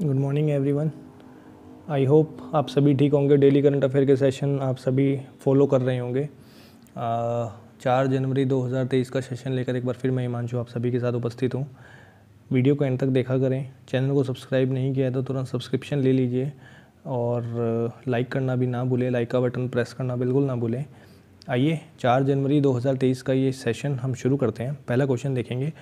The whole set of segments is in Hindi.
Good morning every one I hope आप सभी ठीक होंगे डेली करंट अफेयर के सेशन आप सभी फॉलो कर रहे होंगे चार जनवरी 2023 का सेशन लेकर एक बार फिर मैं हिमांशु आप सभी के साथ उपस्थित हूँ वीडियो को एंड तक देखा करें चैनल को सब्सक्राइब नहीं किया तो तुरंत सब्सक्रिप्शन ले लीजिए और लाइक करना भी ना भूलें लाइक का बटन प्रेस करना बिल्कुल ना भूलें आइए 4 जनवरी 2023 का ये सेशन हम शुरू करते हैं पहला क्वेश्चन देखेंगे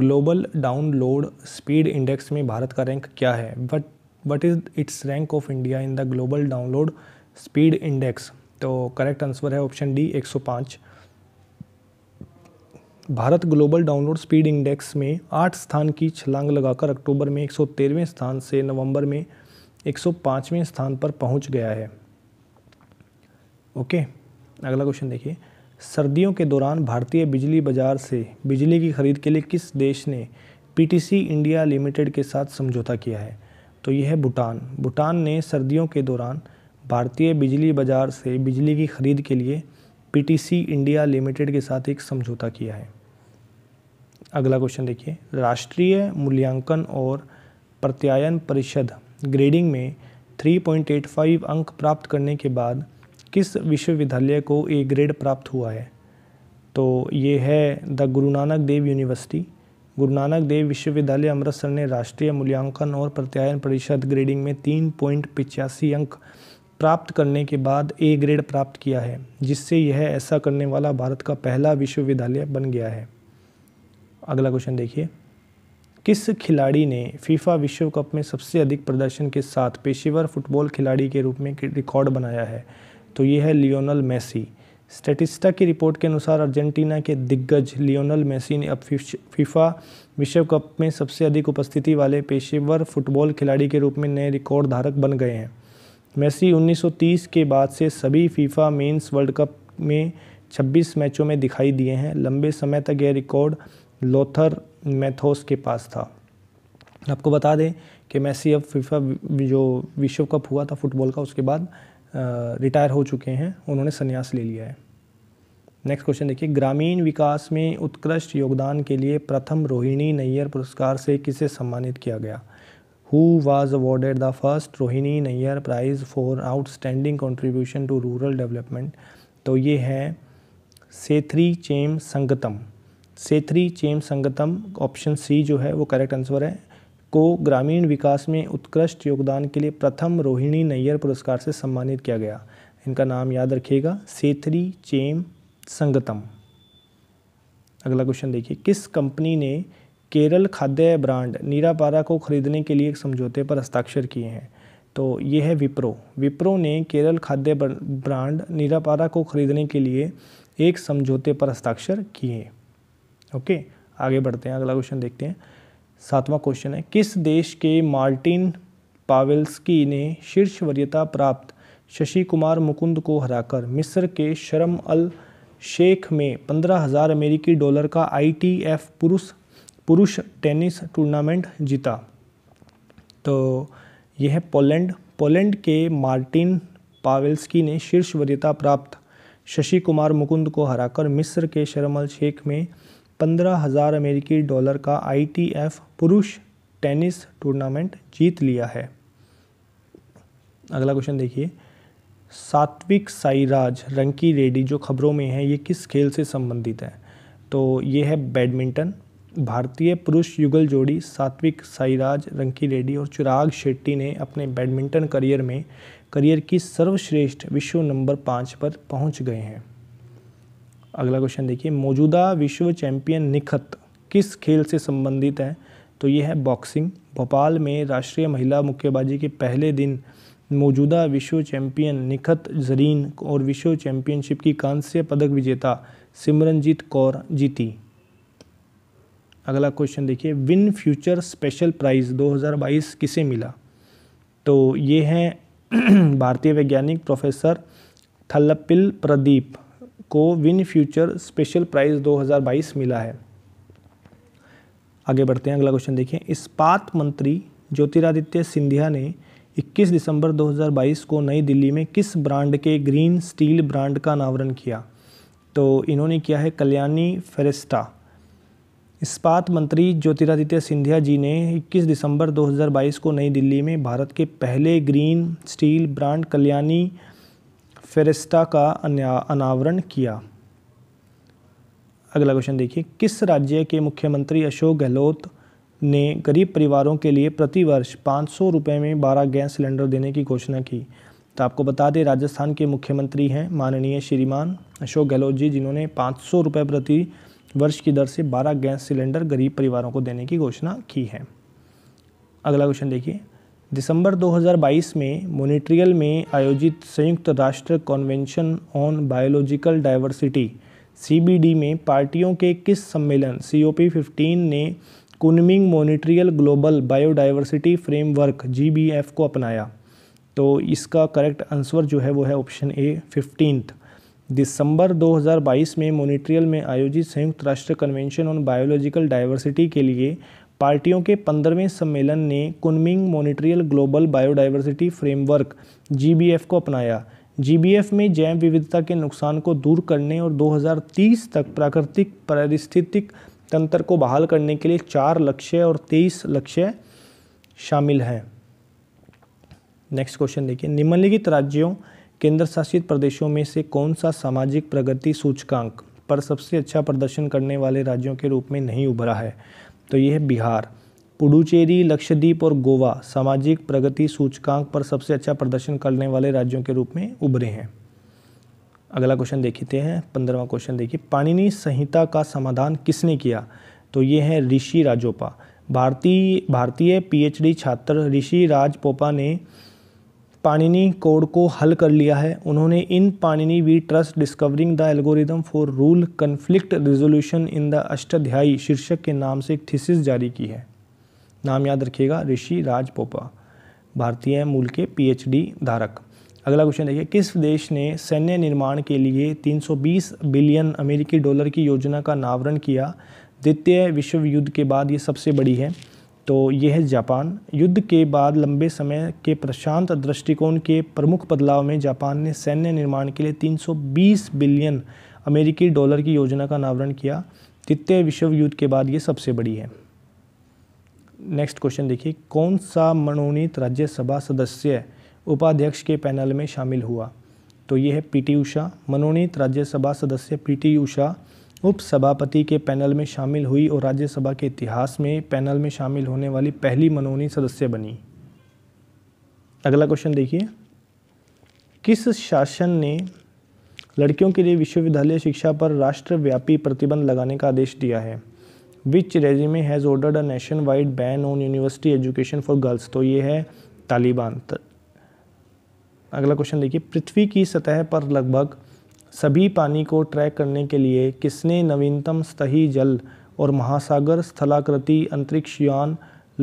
ग्लोबल डाउनलोड स्पीड इंडेक्स में भारत का रैंक क्या है what what is its rank of India in the global download speed index तो करेक्ट आंसर है option D 105 Bharat global download speed index में आठ स्थान की छलांग लगाकर अक्टूबर में एक स्थान से नवंबर में एक स्थान पर पहुँच गया है ओके okay. अगला क्वेश्चन देखिए सर्दियों के दौरान भारतीय बिजली बाजार से बिजली की खरीद के लिए किस देश ने पीटीसी इंडिया लिमिटेड के साथ समझौता किया है तो यह है भूटान भूटान ने सर्दियों के दौरान भारतीय बिजली बाजार से बिजली की खरीद के लिए पीटीसी इंडिया लिमिटेड के साथ एक समझौता किया है अगला क्वेश्चन देखिए राष्ट्रीय मूल्यांकन और प्रत्यायन परिषद ग्रेडिंग में 3.85 अंक प्राप्त करने के बाद किस विश्वविद्यालय को ए ग्रेड प्राप्त हुआ है तो ये है द गुरु नानक देव यूनिवर्सिटी गुरु नानक देव विश्वविद्यालय अमृतसर ने राष्ट्रीय मूल्यांकन और प्रत्यायन परिषद ग्रेडिंग में तीन पॉइंट पिचासी अंक प्राप्त करने के बाद ए ग्रेड प्राप्त किया है जिससे यह ऐसा करने वाला भारत का पहला विश्वविद्यालय बन गया है अगला क्वेश्चन देखिए किस खिलाड़ी ने फीफा विश्व कप में सबसे अधिक प्रदर्शन के साथ पेशेवर फुटबॉल खिलाड़ी के रूप में रिकॉर्ड बनाया है तो ये है लियोनल मेसी स्टेटिस्टा की रिपोर्ट के अनुसार अर्जेंटीना के दिग्गज लियोनल मेसी ने अब फीफा विश्व कप में सबसे अधिक उपस्थिति वाले पेशेवर फुटबॉल खिलाड़ी के रूप में नए रिकॉर्ड धारक बन गए हैं मेसी 1930 के बाद से सभी फीफा मेंस वर्ल्ड कप में 26 मैचों में दिखाई दिए हैं लंबे समय तक यह रिकॉर्ड लोथर मैथोस के पास था आपको बता दें कि मैसी अब फीफा जो विश्व कप हुआ था फुटबॉल का उसके बाद रिटायर हो चुके हैं उन्होंने संन्यास ले लिया है नेक्स्ट क्वेश्चन देखिए ग्रामीण विकास में उत्कृष्ट योगदान के लिए प्रथम रोहिणी नैयर पुरस्कार से किसे सम्मानित किया गया who was awarded the first Rohini Nayyar prize for outstanding contribution to rural development तो ये है Sethrichem Sangtam Sethrichem Sangtam option C जो है वो करेक्ट आंसर है को ग्रामीण विकास में उत्कृष्ट योगदान के लिए प्रथम रोहिणी नैयर पुरस्कार से सम्मानित किया गया इनका नाम याद रखिएगा सेथरी चेम संगतम अगला क्वेश्चन देखिए किस कंपनी ने केरल खाद्य ब्रांड नीरापारा को खरीदने के लिए एक समझौते पर हस्ताक्षर किए हैं तो ये है विप्रो विप्रो ने केरल खाद्य ब्रांड नीरापारा को खरीदने के लिए एक समझौते पर हस्ताक्षर किए ओके आगे बढ़ते हैं अगला क्वेश्चन देखते हैं सातवां क्वेश्चन है किस देश के मार्टिन पावेल्सकी ने शीर्ष वरीयता प्राप्त शशि कुमार मुकुंद को हराकर मिस्र के शर्म अल शेख में पंद्रह हज़ार अमेरिकी डॉलर का आईटीएफ पुरुष पुरुष टेनिस टूर्नामेंट जीता तो यह है पोलैंड पोलैंड के मार्टिन पावेल्सकी ने शीर्ष वरीयता प्राप्त शशि कुमार मुकुंद को हराकर मिस्र के शर्म अल शेख में पंद्रह हज़ार अमेरिकी डॉलर का आईटीएफ पुरुष टेनिस टूर्नामेंट जीत लिया है अगला क्वेश्चन देखिए सात्विक साईराज रंकी रेड्डी जो खबरों में है ये किस खेल से संबंधित है तो ये है बैडमिंटन भारतीय पुरुष युगल जोड़ी सात्विक साईराज रंकी रेड्डी और चिराग शेट्टी ने अपने बैडमिंटन करियर में करियर की सर्वश्रेष्ठ विश्व नंबर पाँच पर पहुंच गए हैं अगला क्वेश्चन देखिए मौजूदा विश्व चैंपियन निखत किस खेल से संबंधित है तो ये है बॉक्सिंग भोपाल में राष्ट्रीय महिला मुक्केबाजी के पहले दिन मौजूदा विश्व चैंपियन निखत जरीन और विश्व चैंपियनशिप की कांस्य पदक विजेता सिमरनजीत कौर जीती अगला क्वेश्चन देखिए विन फ्यूचर स्पेशल प्राइज़ 2022 किसे मिला तो ये हैं भारतीय वैज्ञानिक प्रोफेसर थल्लपिल प्रदीप को विन फ्यूचर स्पेशल प्राइज़ 2022 मिला है आगे बढ़ते हैं अगला क्वेश्चन देखें इस्पात मंत्री ज्योतिरादित्य सिंधिया ने 21 दिसंबर 2022 को नई दिल्ली में किस ब्रांड के ग्रीन स्टील ब्रांड का अनावरण किया तो इन्होंने किया है कल्याणी फेरेस्टा इस्पात मंत्री ज्योतिरादित्य सिंधिया जी ने 21 दिसंबर 2022 को नई दिल्ली में भारत के पहले green steel brand Kalyani Ferresta का अनावरण किया अगला क्वेश्चन देखिए किस राज्य के मुख्यमंत्री अशोक गहलोत ने गरीब परिवारों के लिए प्रतिवर्ष पाँच सौ रुपये में बारह गैस सिलेंडर देने की घोषणा की तो आपको बता दें राजस्थान के मुख्यमंत्री हैं माननीय श्रीमान अशोक गहलोत जी जिन्होंने पाँच सौ रुपये प्रति वर्ष की दर से बारह गैस सिलेंडर गरीब परिवारों को देने की घोषणा की है अगला क्वेश्चन देखिए दिसंबर 2022 में मोनिट्रियल में आयोजित संयुक्त राष्ट्र convention on biological diversity CBD में पार्टियों के किस सम्मेलन सी ओ ने Kunming Montreal global biodiversity framework GBF को अपनाया तो इसका करेक्ट आंसर जो है वो है ऑप्शन ए फिफ्टींथ दिसंबर 2022 में मोनिट्रियल में आयोजित संयुक्त राष्ट्र कन्वेंशन ऑन बायोलॉजिकल डाइवर्सिटी के लिए पार्टियों के पंद्रहवें सम्मेलन ने Kunming Montreal global biodiversity framework G को अपनाया जीबीएफ में जैव विविधता के नुकसान को दूर करने और 2030 तक प्राकृतिक पारिस्थितिक तंत्र को बहाल करने के लिए चार लक्ष्य और तेईस लक्ष्य शामिल हैं नेक्स्ट क्वेश्चन देखिए निम्नलिखित राज्यों केंद्र शासित प्रदेशों में से कौन सा सामाजिक प्रगति सूचकांक पर सबसे अच्छा प्रदर्शन करने वाले राज्यों के रूप में नहीं उभरा है तो ये है बिहार पुडुचेरी लक्षद्वीप और गोवा सामाजिक प्रगति सूचकांक पर सबसे अच्छा प्रदर्शन करने वाले राज्यों के रूप में उभरे हैं अगला क्वेश्चन देखते हैं पंद्रवा क्वेश्चन देखिए पाणिनी संहिता का समाधान किसने किया तो ये है ऋषि राजोपा भारतीय भारतीय पीएचडी छात्र ऋषि राजपोपा ने पाणिनी कोड को हल कर लिया है उन्होंने in Panini we trust discovering the algorithm for rule conflict resolution in the Ashtadhyayi शीर्षक के नाम से एक थीसिस जारी की है नाम याद रखिएगा ऋषि राज पोपा भारतीय मूल के पीएचडी धारक अगला क्वेश्चन देखिए किस देश ने सैन्य निर्माण के लिए 320 बिलियन अमेरिकी डॉलर की योजना का अनावरण किया द्वितीय विश्व युद्ध के बाद ये सबसे बड़ी है तो यह है जापान युद्ध के बाद लंबे समय के प्रशांत दृष्टिकोण के प्रमुख बदलाव में जापान ने सैन्य निर्माण के लिए 320 बिलियन अमेरिकी डॉलर की योजना का अनावरण किया द्वितीय विश्व युद्ध के बाद ये सबसे बड़ी है नेक्स्ट क्वेश्चन देखिए कौन सा मनोनीत राज्यसभा सदस्य उपाध्यक्ष के पैनल में शामिल हुआ तो ये है टी उषा मनोनीत राज्यसभा सदस्य टी उषा उपसभापति के पैनल में शामिल हुई और राज्यसभा के इतिहास में पैनल में शामिल होने वाली पहली मनोनीत सदस्य बनी अगला क्वेश्चन देखिए किस शासन ने लड़कियों के लिए विश्वविद्यालय शिक्षा पर राष्ट्रव्यापी प्रतिबंध लगाने का आदेश दिया है which regime has ordered a nationwide ban on university education for girls तो ये है तालिबान अगला क्वेश्चन देखिए पृथ्वी की सतह पर लगभग सभी पानी को ट्रैक करने के लिए किसने नवीनतम सतही जल और महासागर स्थलाकृति अंतरिक्ष यान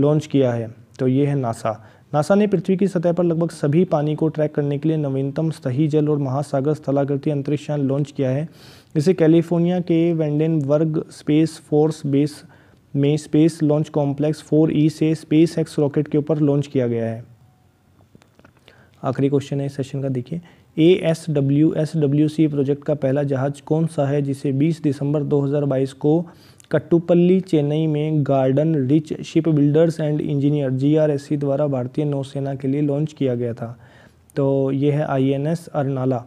लॉन्च किया है तो ये है नासा नासा ने पृथ्वी की सतह पर लगभग सभी पानी को ट्रैक करने के लिए नवीनतम सही जल और महासागर स्थलाकृति अंतरिक्ष यान लॉन्च किया है इसे कैलिफोर्निया के वेंडेनबर्ग स्पेस फोर्स बेस में space launch complex four E से स्पेस एक्स रॉकेट के ऊपर लॉन्च किया गया है आखिरी क्वेश्चन है इस सेशन का देखिए A S W S W C project का पहला जहाज कौन सा है जिसे 20 दिसंबर 2022 को कट्टुपल्ली चेन्नई में Garden Reach Shipbuilders and Engineer GRSC द्वारा भारतीय नौसेना के लिए लॉन्च किया गया था तो ये है INS Arnala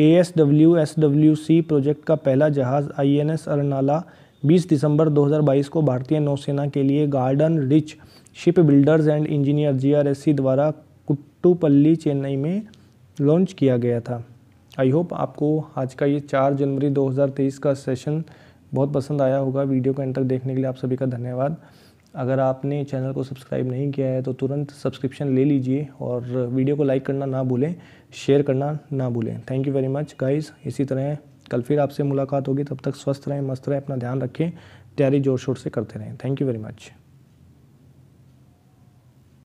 A S W S W C project का पहला जहाज़ आईएनएस अरनाला 20 दिसंबर 2022 को भारतीय नौसेना के लिए Garden Reach Shipbuilders and Engineer GRSC द्वारा कुट्टुपल्ली चेन्नई में लॉन्च किया गया था आई होप आपको आज का ये चार जनवरी 2023 का सेशन बहुत पसंद आया होगा वीडियो को तक देखने के लिए आप सभी का धन्यवाद अगर आपने चैनल को सब्सक्राइब नहीं किया है तो तुरंत सब्सक्रिप्शन ले लीजिए और वीडियो को लाइक करना ना भूलें शेयर करना ना भूलें thank you very much guys इसी तरह कल फिर आपसे मुलाकात होगी तब तक स्वस्थ रहें मस्त रहें अपना ध्यान रखें तैयारी ज़ोर शोर से करते रहें थैंक यू वेरी मच